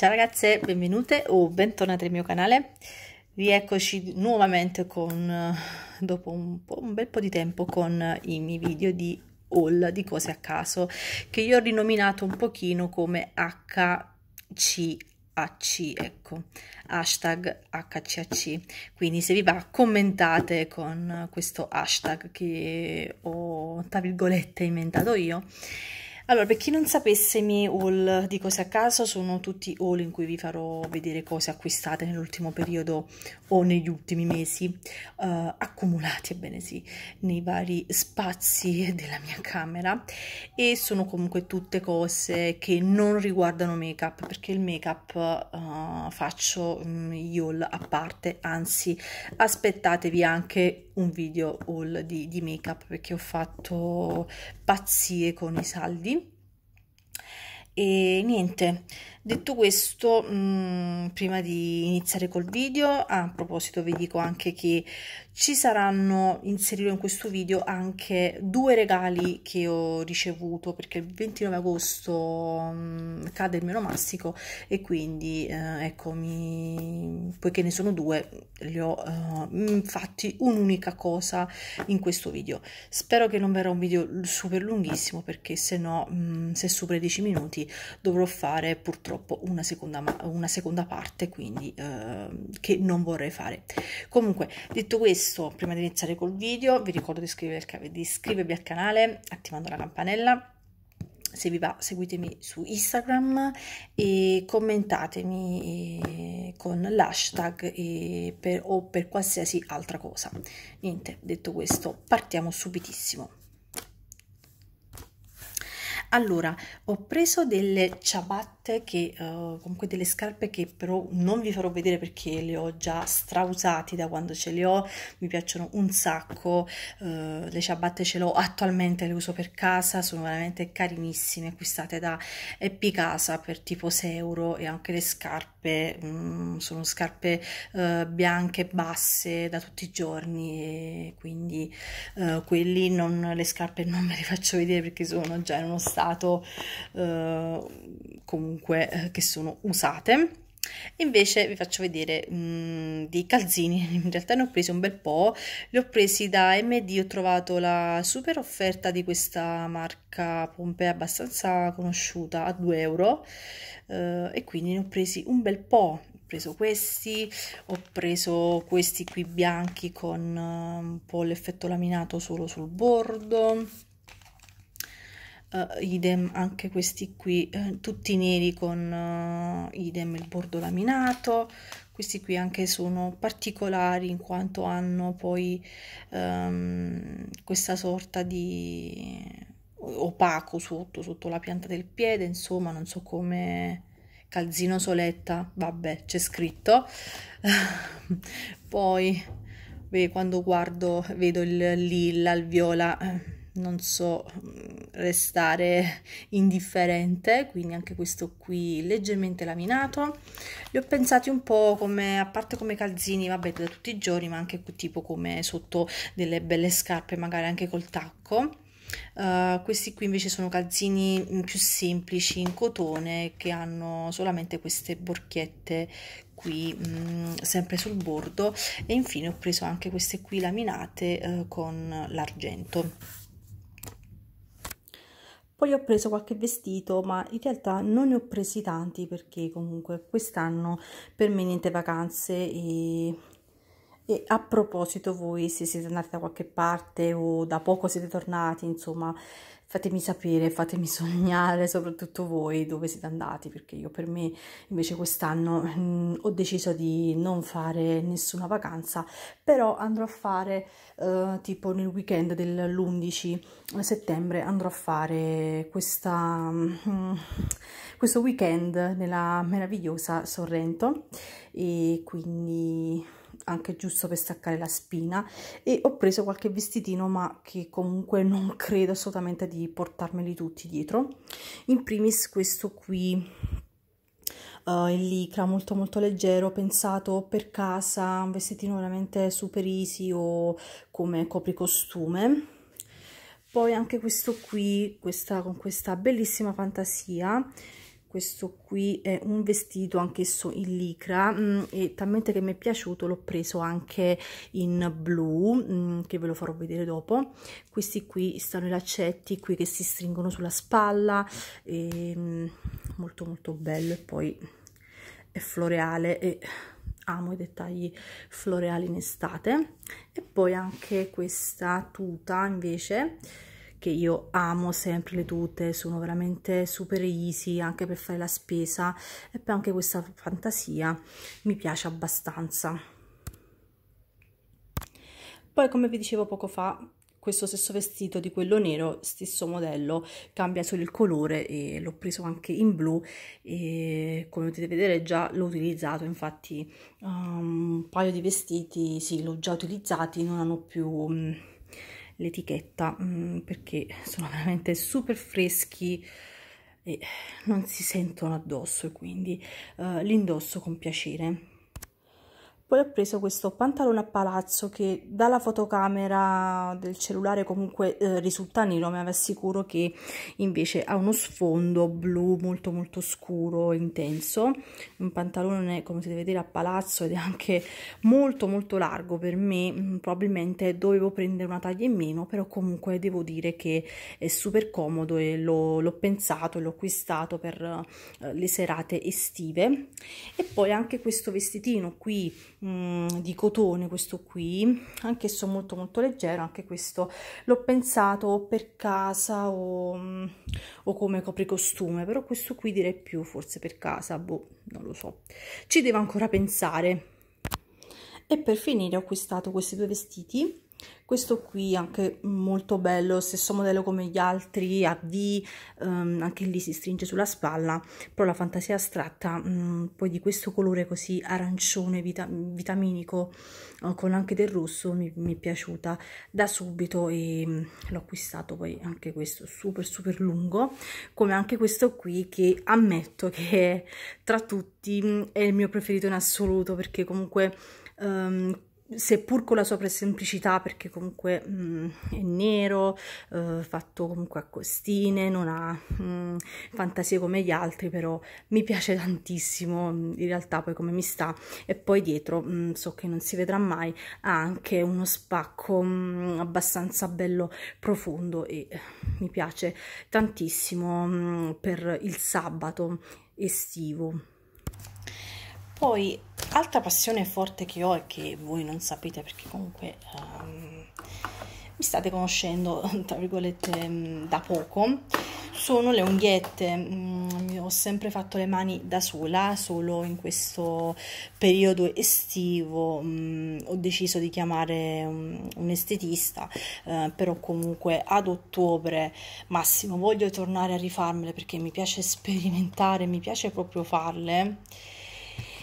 Ciao ragazze, benvenute o bentornate al mio canale. Rieccoci nuovamente con, eh, dopo un, un, bel po' di tempo con i miei video di haul di cose a caso che io ho rinominato un pochino come HCAC, ecco, hashtag HCAC. Quindi se vi va commentate con questo hashtag che ho, tra virgolette, inventato io allora, per chi non sapesse, i miei haul di cose a caso sono tutti haul in cui vi farò vedere cose acquistate nell'ultimo periodo o negli ultimi mesi, uh, accumulati, ebbene sì, nei vari spazi della mia camera e sono comunque tutte cose che non riguardano make-up, perché il make-up uh, faccio um, gli haul a parte, anzi aspettatevi anche un video haul di, di make-up perché ho fatto pazzie con i saldi e niente detto questo mh, mm, prima di iniziare col video a proposito vi dico anche che ci saranno inserito in questo video anche due regali che ho ricevuto perché il 29 agosto mh, mm, cade il mio menomastico e quindi eh, ecco mi, poiché ne sono due li ho eh, mm, fatti un'unica cosa in questo video spero che non verrà un video super lunghissimo perché se no mh, se supera i 10 minuti dovrò fare purtroppo purtroppo una seconda, una seconda parte quindi eh, che non vorrei fare comunque detto questo prima di iniziare col video vi ricordo di iscrivervi, di iscrivervi al canale attivando la campanella se vi va seguitemi su Instagram e commentatemi eh, con l'hashtag eh, per, o per qualsiasi altra cosa. Niente, detto questo, partiamo subitissimo. Allora, ho preso delle ciabatte scarpette che uh, comunque delle scarpe che però non vi farò vedere perché le ho già strausate da quando ce le ho mi piacciono un sacco uh, le ciabatte ce l'ho attualmente le uso per casa sono veramente carinissime acquistate da Happy Casa per tipo 6 euro e anche le scarpe mm, sono scarpe uh, bianche basse da tutti i giorni quindi quelli non le scarpe non me le faccio vedere perché sono già in uno stato comunque eh, che sono usate Invece vi faccio vedere um, dei calzini, in realtà ne ho presi un bel po', li ho presi da MD, ho trovato la super offerta di questa marca Pompea abbastanza conosciuta a 2 euro uh, e quindi ne ho presi un bel po', ho preso questi, ho preso questi qui bianchi con uh, un po' l'effetto laminato solo sul bordo Uh, idem anche questi qui eh, tutti neri con uh, idem il bordo laminato questi qui anche sono particolari in quanto hanno poi um, questa sorta di opaco sotto sotto la pianta del piede insomma non so come calzino soletta vabbè c'è scritto poi beh, quando guardo vedo il lilla il viola eh, non so restare indifferente, quindi anche questo qui leggermente laminato. Li ho pensati un po' come, a parte come calzini, vabbè, da tutti i giorni, ma anche tipo come sotto delle belle scarpe, magari anche col tacco. Uh, questi qui invece sono calzini mm, più semplici in cotone che hanno solamente queste borchette qui mh, mm, sempre sul bordo e infine ho preso anche queste qui laminate uh, con l'argento poi ho preso qualche vestito, ma in realtà non ne ho presi tanti perché comunque quest'anno per me niente vacanze e e a proposito, voi se siete andati da qualche parte o da poco siete tornati, insomma, fatemi sapere, fatemi sognare, soprattutto voi dove siete andati, perché io per me invece quest'anno mh, mm, ho deciso di non fare nessuna vacanza, però andrò a fare uh, tipo nel weekend dell'11 settembre andrò a fare questa... Mh, mm, questo weekend nella meravigliosa Sorrento e quindi anche giusto per staccare la spina e ho preso qualche vestitino ma che comunque non credo assolutamente di portarmeli tutti dietro in primis questo qui uh, eh, in licra molto molto leggero pensato per casa un vestitino veramente super easy o come copricostume poi anche questo qui questa, con questa bellissima fantasia questo qui è un vestito anch'esso in licra mm, e talmente che mi è piaciuto l'ho preso anche in blu mm, che ve lo farò vedere dopo questi qui stanno i laccetti qui che si stringono sulla spalla e, ehm, molto molto bello e poi è floreale e amo i dettagli floreali in estate e poi anche questa tuta invece che io amo sempre le tute, sono veramente super easy anche per fare la spesa e poi anche questa fantasia mi piace abbastanza. Poi come vi dicevo poco fa questo stesso vestito di quello nero, stesso modello, cambia solo il colore e l'ho preso anche in blu e come potete vedere già l'ho utilizzato, infatti um, un paio di vestiti sì, l'ho già utilizzati, non hanno più... Um, l'etichetta mm, perché sono veramente super freschi e non si sentono addosso quindi uh, l'indosso li con piacere poi ho preso questo pantalone a palazzo che dalla fotocamera del cellulare comunque eh, risulta nero ma vi assicuro che invece ha uno sfondo blu molto molto scuro e intenso un pantalone come potete vedere a palazzo ed è anche molto molto largo per me mm, probabilmente dovevo prendere una taglia in meno però comunque devo dire che è super comodo e l'ho pensato e l'ho acquistato per eh, le serate estive e poi anche questo vestitino qui Mm, di cotone questo qui anch'esso molto molto leggero anche questo l'ho pensato per casa o, mm, o come copricostume però questo qui direi più forse per casa boh non lo so ci devo ancora pensare e per finire ho acquistato questi due vestiti questo qui è anche molto bello stesso modello come gli altri a V ehm, anche lì si stringe sulla spalla però la fantasia astratta mh, mm, poi di questo colore così arancione vita vitaminico eh, con anche del rosso mi, mi è piaciuta da subito e mm, l'ho acquistato poi anche questo super super lungo come anche questo qui che ammetto che tra tutti mm, è il mio preferito in assoluto perché comunque ehm, seppur con la sua semplicità perché comunque mh, mm, è nero, eh, fatto comunque a costine, non ha mh, mm, fantasie come gli altri, però mi piace tantissimo mm, in realtà poi come mi sta e poi dietro mh, so che non si vedrà mai ha anche uno spacco abbastanza bello profondo e eh, mi piace tantissimo per il sabato estivo. Poi altra passione forte che ho e che voi non sapete perché comunque um, mi state conoscendo tra virgolette mm, da poco sono le unghiette um, ho sempre fatto le mani da sola solo in questo periodo estivo mm, ho deciso di chiamare un estetista uh, però comunque ad ottobre massimo voglio tornare a rifarmele perché mi piace sperimentare mi piace proprio farle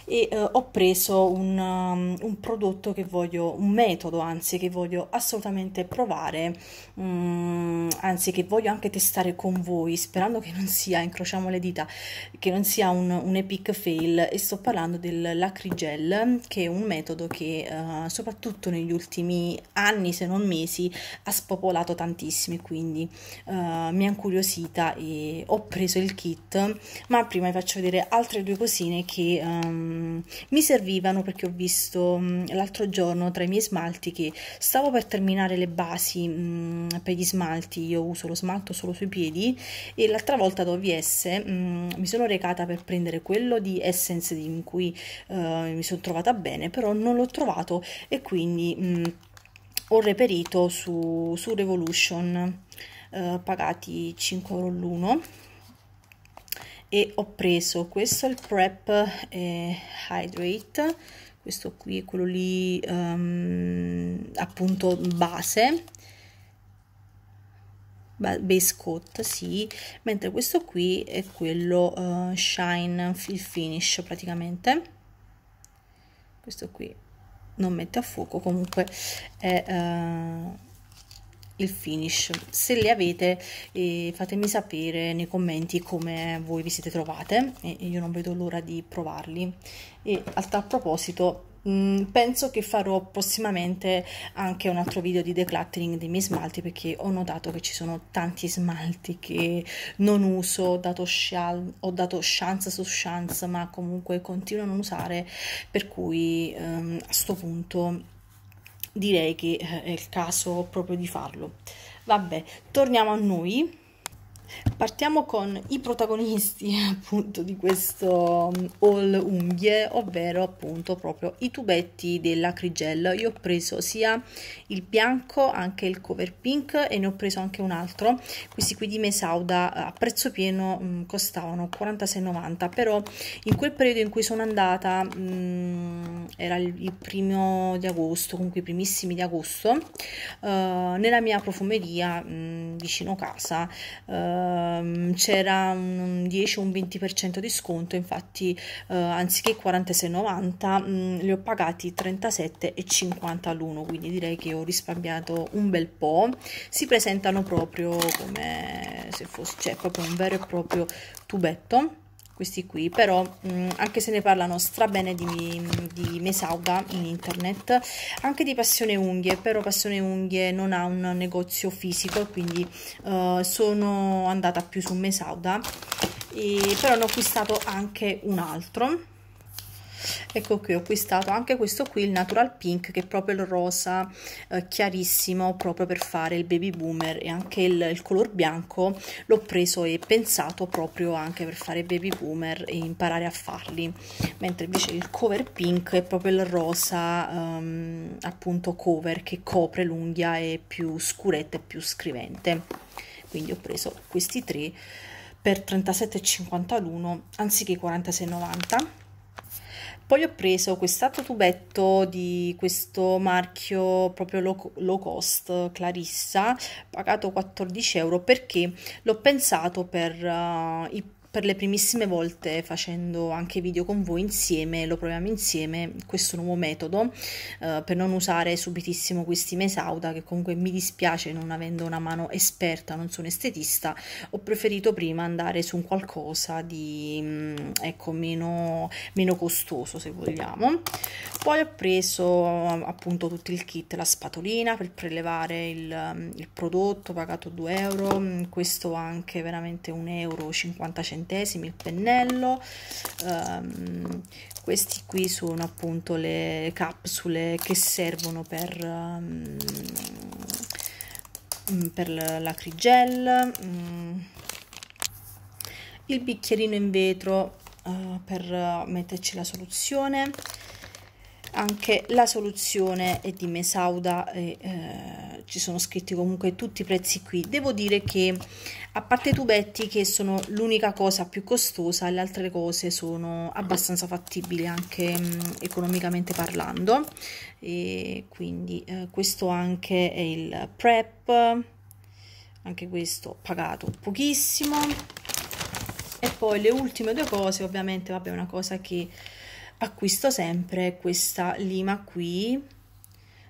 e eh, ho preso un, um, un, prodotto che voglio, un metodo anzi che voglio assolutamente provare, um, anzi che voglio anche testare con voi, sperando che non sia, incrociamo le dita, che non sia un, un epic fail e sto parlando del lacrigel che è un metodo che uh, soprattutto negli ultimi anni se non mesi ha spopolato tantissimi quindi uh, mi ha incuriosita e ho preso il kit, ma prima vi faccio vedere altre due cosine che... Um, Mm, mi servivano perché ho visto mm, l'altro giorno tra i miei smalti che stavo per terminare le basi mh, mm, per gli smalti, io uso lo smalto solo sui piedi e l'altra volta da OVS mh, mi sono recata per prendere quello di Essence in cui uh, mi sono trovata bene, però non l'ho trovato e quindi mh, ho reperito su, su Revolution, uh, pagati 5 euro l'uno e ho preso questo il prep eh, hydrate questo qui è quello lì um, appunto base base coat sì mentre questo qui è quello uh, shine il finish praticamente questo qui non mette a fuoco comunque è uh, il finish se le avete eh, fatemi sapere nei commenti come voi vi siete trovate e io non vedo l'ora di provarli e a tal proposito mm, penso che farò prossimamente anche un altro video di decluttering dei miei smalti perché ho notato che ci sono tanti smalti che non uso ho dato, ho dato chance su chance ma comunque continuo a non usare per cui ehm, a questo punto direi che eh, è il caso proprio di farlo. Vabbè, torniamo a noi. Partiamo con i protagonisti appunto di questo haul mm, unghie, ovvero appunto proprio i tubetti della Crigel. Io ho preso sia il bianco, anche il cover pink e ne ho preso anche un altro. Questi qui di Mesauda eh, a prezzo pieno mh, mm, costavano 46,90, però in quel periodo in cui sono andata mh, mm, era il primo di agosto, comunque i primissimi di agosto, uh, nella mia profumeria mh, vicino casa uh, Ehm, c'era un 10-20% o un di sconto, infatti eh, anziché 46,90 mm, li ho pagati 37,50 l'uno, quindi direi che ho risparmiato un bel po'. Si presentano proprio come se fosse, cioè proprio un vero e proprio tubetto questi qui però mh, mm, anche se ne parlano strabene di, di Mesauda in internet anche di Passione Unghie però Passione Unghie non ha un negozio fisico quindi uh, sono andata più su Mesauda e, però ne ho acquistato anche un altro ecco qui ho acquistato anche questo qui il natural pink che è proprio il rosa eh, chiarissimo proprio per fare il baby boomer e anche il, il color bianco l'ho preso e pensato proprio anche per fare baby boomer e imparare a farli mentre invece il cover pink è proprio il rosa ehm, appunto cover che copre l'unghia e più scuretta e più scrivente quindi ho preso questi tre per 37,50 l'uno anziché 46,90 poi ho preso quest'altro tubetto di questo marchio proprio low, low cost, Clarissa, pagato 14 euro perché l'ho pensato per uh, i per le primissime volte facendo anche video con voi insieme, lo proviamo insieme questo nuovo metodo eh, per non usare subitissimo questi mesauda che comunque mi dispiace non avendo una mano esperta, non sono estetista, ho preferito prima andare su un qualcosa di mm, ecco meno, meno costoso se vogliamo. Poi ho preso appunto tutto il kit, la spatolina per prelevare il, il prodotto, pagato 2 euro, mm, questo anche veramente 1 euro 50 centesimi centesimi il pennello um, questi qui sono appunto le capsule che servono per um, per l'acrigel um, il bicchierino in vetro uh, per metterci la soluzione anche la soluzione è di Mesauda e eh, ci sono scritti comunque tutti i prezzi qui devo dire che a parte i tubetti che sono l'unica cosa più costosa le altre cose sono abbastanza fattibili anche mh, mm, economicamente parlando e quindi eh, questo anche è il prep anche questo pagato pochissimo e poi le ultime due cose ovviamente vabbè una cosa che acquisto sempre questa lima qui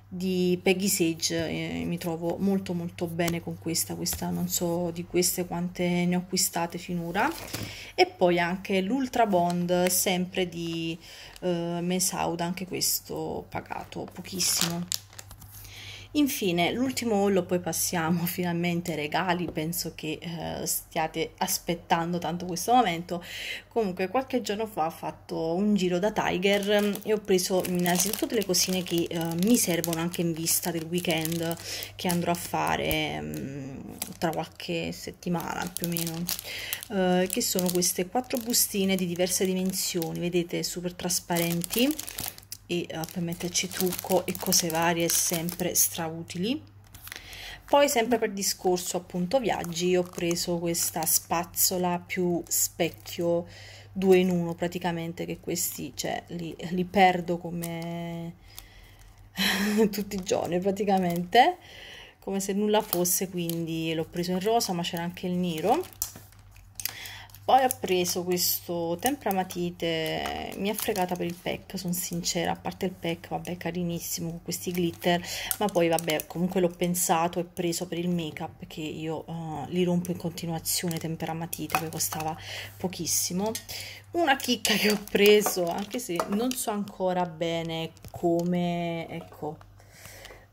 di Peggy Sage eh, mi trovo molto molto bene con questa questa non so di queste quante ne ho acquistate finora e poi anche l'ultra bond sempre di eh, Mesaud anche questo pagato pochissimo Infine, l'ultimo haul poi passiamo finalmente ai regali, penso che eh, stiate aspettando tanto questo momento. Comunque qualche giorno fa ho fatto un giro da Tiger mm, e ho preso innanzitutto delle cosine che eh, mi servono anche in vista del weekend che andrò a fare mh, mm, tra qualche settimana più o meno, eh, che sono queste quattro bustine di diverse dimensioni, vedete super trasparenti e uh, per metterci trucco e cose varie sempre strautili poi sempre per discorso appunto viaggi ho preso questa spazzola più specchio 2 in 1 praticamente che questi cioè, li, li perdo come tutti i giorni praticamente come se nulla fosse quindi l'ho preso in rosa ma c'era anche il nero poi ho preso questo tempramatite, mi ha fregata per il pack, sono sincera, a parte il pack, vabbè, carinissimo con questi glitter, ma poi vabbè, comunque l'ho pensato e preso per il make up perché io uh, li rompo in continuazione tempramatite che costava pochissimo. Una chicca che ho preso, anche se non so ancora bene come, ecco,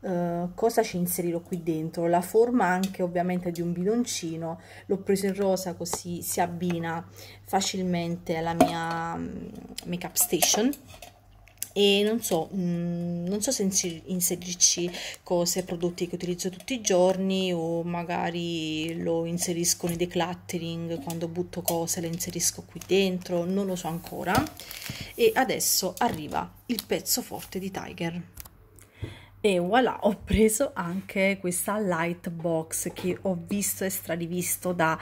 eh, cosa ci inserirò qui dentro la forma anche ovviamente di un bidoncino l'ho preso in rosa così si abbina facilmente alla mia mm, make up station e non so, mh, mm, non so se inserirci cose, prodotti che utilizzo tutti i giorni o magari lo inserisco nei decluttering quando butto cose, le inserisco qui dentro, non lo so ancora. E adesso arriva il pezzo forte di Tiger e voilà ho preso anche questa light box che ho visto e stradivisto da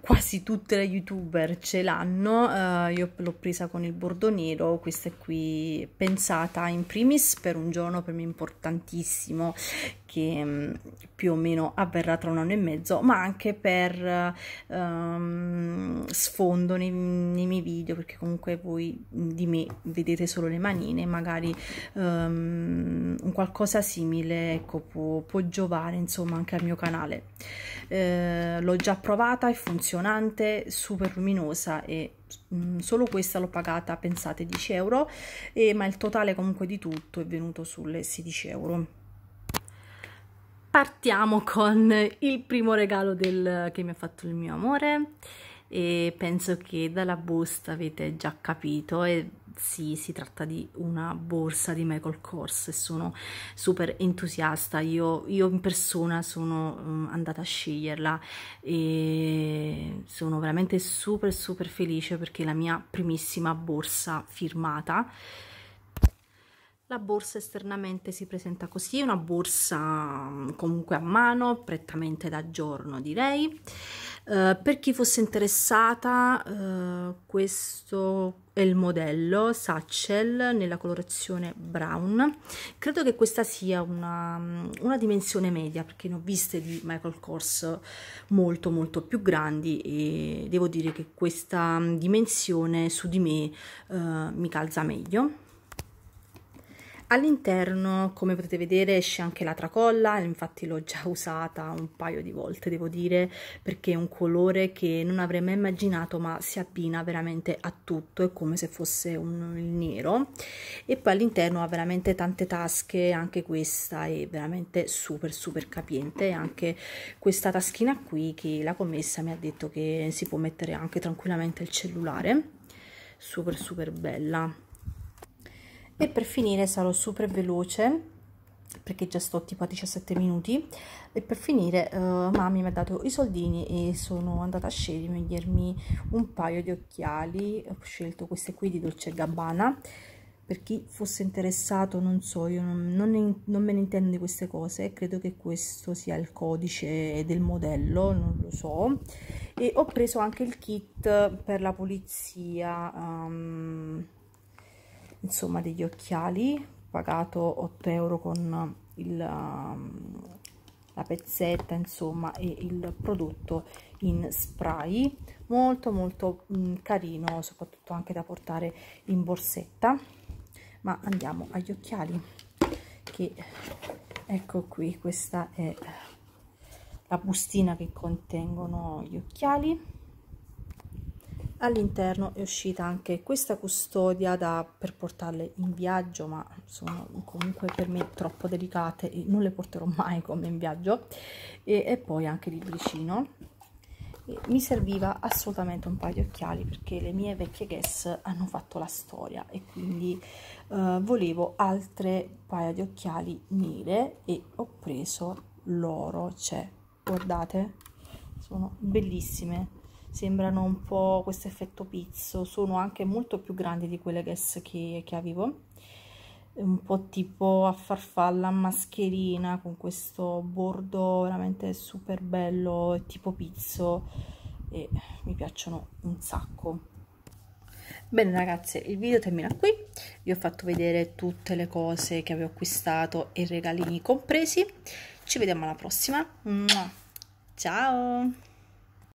quasi tutte le youtuber ce l'hanno, uh, io l'ho presa con il bordo nero, questa è qui pensata in primis per un giorno per me importantissimo che um, più o meno avverrà tra un anno e mezzo, ma anche per um, sfondo nei, nei, miei video, perché comunque voi di me vedete solo le manine, magari um, un qualcosa simile ecco, può, può, giovare insomma anche al mio canale. Uh, l'ho già provata e funziona emozionante, super luminosa e mh, mm, solo questa l'ho pagata, pensate, 10 euro, e, ma il totale comunque di tutto è venuto sulle 16 euro. Partiamo con il primo regalo del, che mi ha fatto il mio amore e penso che dalla busta avete già capito e sì, si tratta di una borsa di Michael Kors e sono super entusiasta. Io, io in persona sono mm, andata a sceglierla e sono veramente super super felice perché è la mia primissima borsa firmata la borsa esternamente si presenta così, una borsa mm, comunque a mano, prettamente da giorno direi. Eh, per chi fosse interessata, eh, questo è il modello Satchel nella colorazione brown. Credo che questa sia una, mm, una dimensione media perché ne ho viste di Michael Kors molto molto più grandi e devo dire che questa mm, dimensione su di me eh, mi calza meglio All'interno, come potete vedere, esce anche la tracolla, infatti l'ho già usata un paio di volte, devo dire, perché è un colore che non avrei mai immaginato, ma si abbina veramente a tutto, è come se fosse un nero. E poi all'interno ha veramente tante tasche, anche questa è veramente super super capiente, anche questa taschina qui che la commessa mi ha detto che si può mettere anche tranquillamente il cellulare, super super bella e per finire sarò super veloce perché già sto tipo a 17 minuti e per finire uh, eh, mami mi ha dato i soldini e sono andata a scegliermi un paio di occhiali ho scelto queste qui di Dolce Gabbana per chi fosse interessato non so io non, non, ne, non me ne intendo di queste cose credo che questo sia il codice del modello non lo so e ho preso anche il kit per la pulizia um, insomma degli occhiali pagato 8 euro con um, il, um, la pezzetta insomma e il prodotto in spray molto molto mh, mm, carino soprattutto anche da portare in borsetta ma andiamo agli occhiali che ecco qui questa è la bustina che contengono gli occhiali all'interno è uscita anche questa custodia da, per portarle in viaggio ma sono comunque per me troppo delicate e non le porterò mai come in viaggio e, e poi anche il libricino e mi serviva assolutamente un paio di occhiali perché le mie vecchie Guess hanno fatto la storia e quindi eh, volevo altre paio di occhiali nere e ho preso l'oro c'è cioè, guardate sono bellissime sembrano un po' questo effetto pizzo, sono anche molto più grandi di quelle guess che, che avevo, un po' tipo a farfalla mascherina con questo bordo veramente super bello, tipo pizzo e mi piacciono un sacco. Bene ragazze, il video termina qui, vi ho fatto vedere tutte le cose che avevo acquistato e i regalini compresi, ci vediamo alla prossima, ciao!